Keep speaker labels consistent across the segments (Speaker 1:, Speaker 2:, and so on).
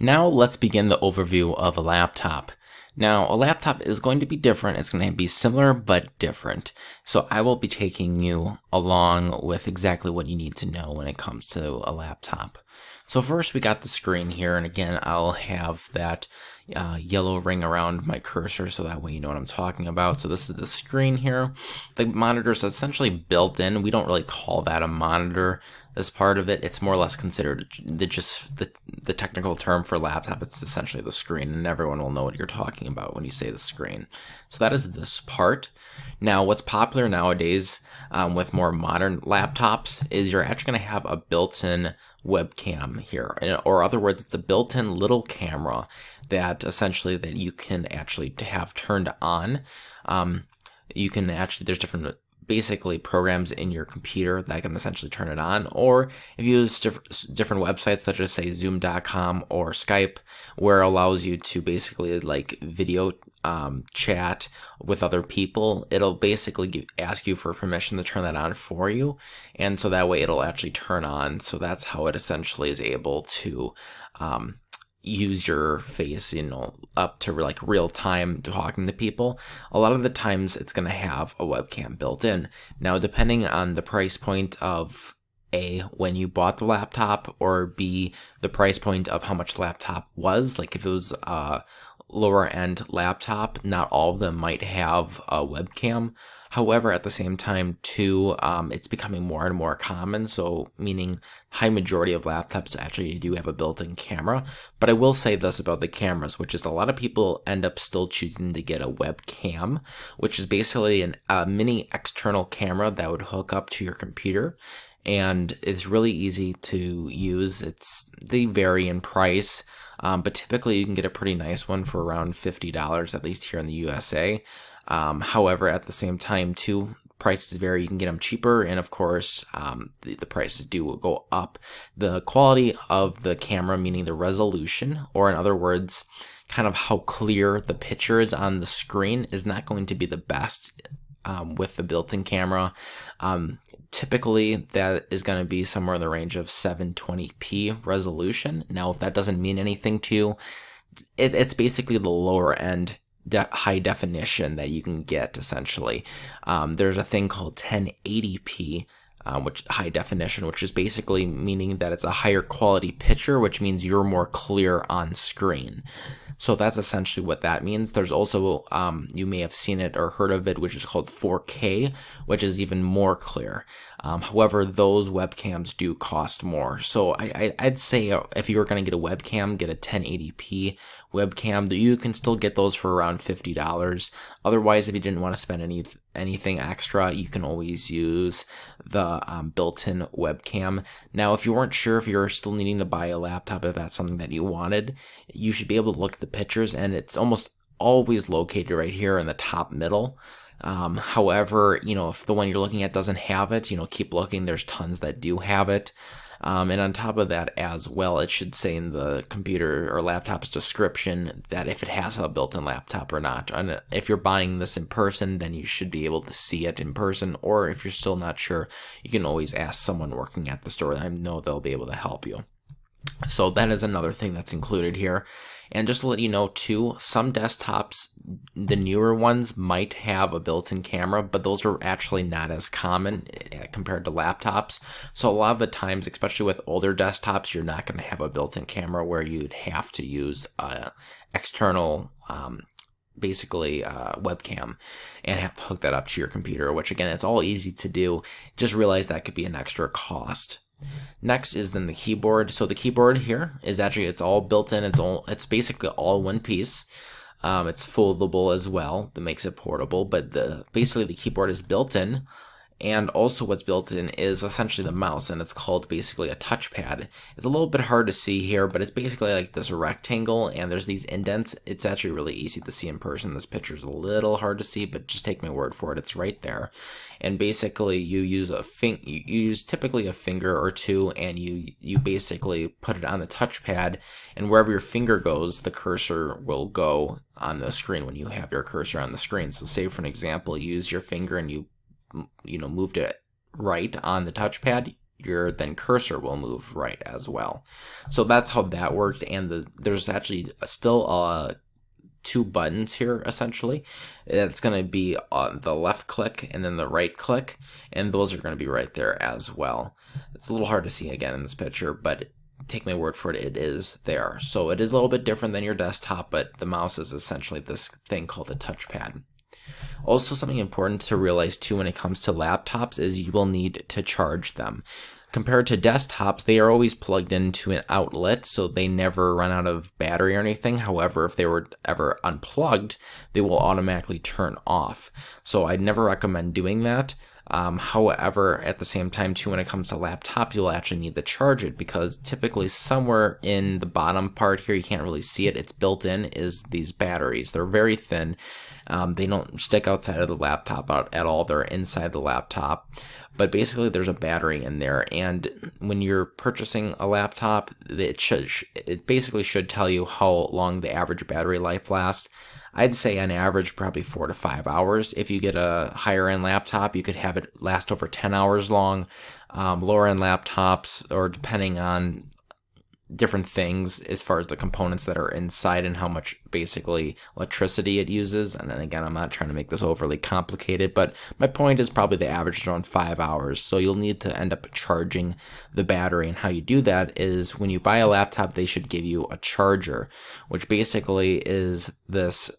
Speaker 1: Now let's begin the overview of a laptop. Now, a laptop is going to be different. It's going to be similar but different. So I will be taking you along with exactly what you need to know when it comes to a laptop. So first we got the screen here, and again, I'll have that uh, yellow ring around my cursor so that way you know what I'm talking about. So this is the screen here. The monitor is essentially built in. We don't really call that a monitor as part of it. It's more or less considered the, just the, the technical term for laptop. It's essentially the screen, and everyone will know what you're talking talking about when you say the screen. So that is this part. Now, what's popular nowadays um, with more modern laptops is you're actually going to have a built-in webcam here, or other words, it's a built-in little camera that essentially that you can actually have turned on. Um, you can actually there's different basically programs in your computer that can essentially turn it on. Or if you use diff- different websites such as say Zoom.com or Skype, where it allows you to basically like video um, chat with other people, it'll basically give, ask you for permission to turn that on for you, and so that way it'll actually turn on. So that's how it essentially is able to um, Use your face, you know, up to like real time talking to people, a lot of the times it's going to have a webcam built in. Now, depending on the price point of a when you bought the laptop or b the price point of how much the laptop was like if it was a lower end laptop not all of them might have a webcam However, at the same time, too, um, it's becoming more and more common. So, meaning high majority of laptops actually do have a built-in camera. But I will say this about the cameras, which is a lot of people end up still choosing to get a webcam, which is basically an, a mini external camera that would hook up to your computer and it's really easy to use. It's they vary in price, um, but typically you can get a pretty nice one for around fifty dollars, at least here in the USA. Um, however, at the same time, too, prices vary. You can get them cheaper, and of course, um, the, the, prices do go up. The quality of the camera, meaning the resolution, or in other words, kind of how clear the picture is on the screen, is not going to be the best. Um, with the built-in camera, um, typically that is going to be somewhere in the range of 720p resolution. Now, if that doesn't mean anything to you, it, it's basically the lower end de- high definition that you can get essentially. Um, there's a thing called 1080p um, which high definition, which is basically meaning that it's a higher quality picture, which means you're more clear on screen. So that's essentially what that means. There's also, um, you may have seen it or heard of it, which is called 4K, which is even more clear. Um, however, those webcams do cost more. So I, would say uh, if you were going to get a webcam, get a 1080p webcam. You can still get those for around $50. Otherwise, if you didn't want to spend any anything extra, you can always use the um, built-in webcam. Now, if you weren't sure if you're still needing to buy a laptop, if that's something that you wanted, you should be able to look at the pictures, and it's almost always located right here in the top middle. Um, however, you know, if the one you're looking at doesn't have it, you know, keep looking. There's tons that do have it. Um, and on top of that, as well, it should say in the computer or laptop's description that if it has a built in laptop or not. And if you're buying this in person, then you should be able to see it in person. Or if you're still not sure, you can always ask someone working at the store. I know they'll be able to help you. So that is another thing that's included here. And just to let you know too, some desktops, the newer ones might have a built-in camera, but those are actually not as common compared to laptops. So a lot of the times, especially with older desktops, you're not going to have a built-in camera where you'd have to use a uh, external um, basically uh, webcam and have to hook that up to your computer, which again, it's all easy to do. Just realize that could be an extra cost. Next is then the keyboard. So the keyboard here is actually, it's all built in. It's all, it's basically all one piece. Um, it's foldable as well. That makes it portable, but the basically the keyboard is built in and also, what's built in is essentially the mouse, and it's called basically a touchpad. It's a little bit hard to see here, but it's basically like this rectangle, and there's these indents. It's actually really easy to see in person. This picture's a little hard to see, but just take my word for it. It's right there. And basically, you use a finger, you use typically a finger or two, and you you basically put it on the touchpad, and wherever your finger goes, the cursor will go on the screen when you have your cursor on the screen. So, say for an example, you use your finger and you you know, moved it right on the touchpad, your then cursor will move right as well. So that's how that works. And the, there's actually still uh, two buttons here essentially. That's going to be on the left click and then the right click, and those are going to be right there as well. It's a little hard to see again in this picture, but take my word for it, it is there. So it is a little bit different than your desktop, but the mouse is essentially this thing called a touchpad. Also, something important to realize too when it comes to laptops is you will need to charge them. Compared to desktops, they are always plugged into an outlet, so they never run out of battery or anything. However, if they were ever unplugged, they will automatically turn off. So I'd never recommend doing that. Um, however, at the same time, too, when it comes to laptop, you'll actually need to charge it because typically somewhere in the bottom part here, you can't really see it. It's built in is these batteries. They're very thin. Um, they don't stick outside of the laptop out at all. They're inside the laptop. But basically, there's a battery in there. And when you're purchasing a laptop, it should it basically should tell you how long the average battery life lasts. I'd say on average probably four to five hours. If you get a higher end laptop, you could have it last over 10 hours long. Um, lower end laptops, or depending on different things as far as the components that are inside and how much basically electricity it uses. And then again, I'm not trying to make this overly complicated, but my point is probably the average is around five hours. So you'll need to end up charging the battery. And how you do that is when you buy a laptop, they should give you a charger, which basically is this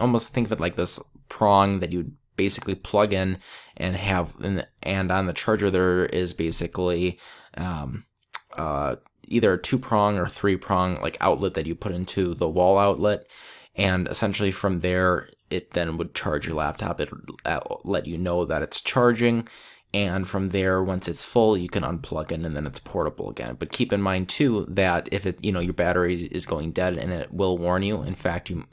Speaker 1: almost think of it like this prong that you basically plug in and have and, and on the charger there is basically um, uh, either a two prong or three prong like outlet that you put into the wall outlet and essentially from there it then would charge your laptop it would uh, let you know that it's charging and from there once it's full you can unplug it and then it's portable again but keep in mind too that if it you know your battery is going dead and it will warn you in fact you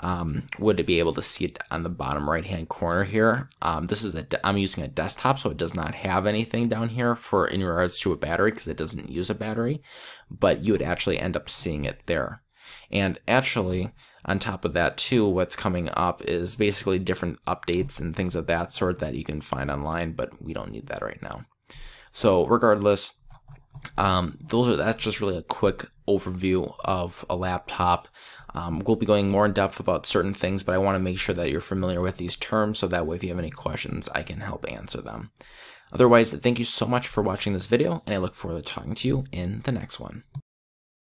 Speaker 1: um, would be able to see it on the bottom right hand corner here. Um, this is a I'm using a desktop, so it does not have anything down here for in regards to a battery because it doesn't use a battery, but you would actually end up seeing it there. And actually, on top of that too, what's coming up is basically different updates and things of that sort that you can find online, but we don't need that right now. So regardless, um, those are that's just really a quick overview of a laptop. Um, we'll be going more in depth about certain things, but I want to make sure that you're familiar with these terms so that way if you have any questions, I can help answer them. Otherwise, thank you so much for watching this video, and I look forward to talking to you in the next one.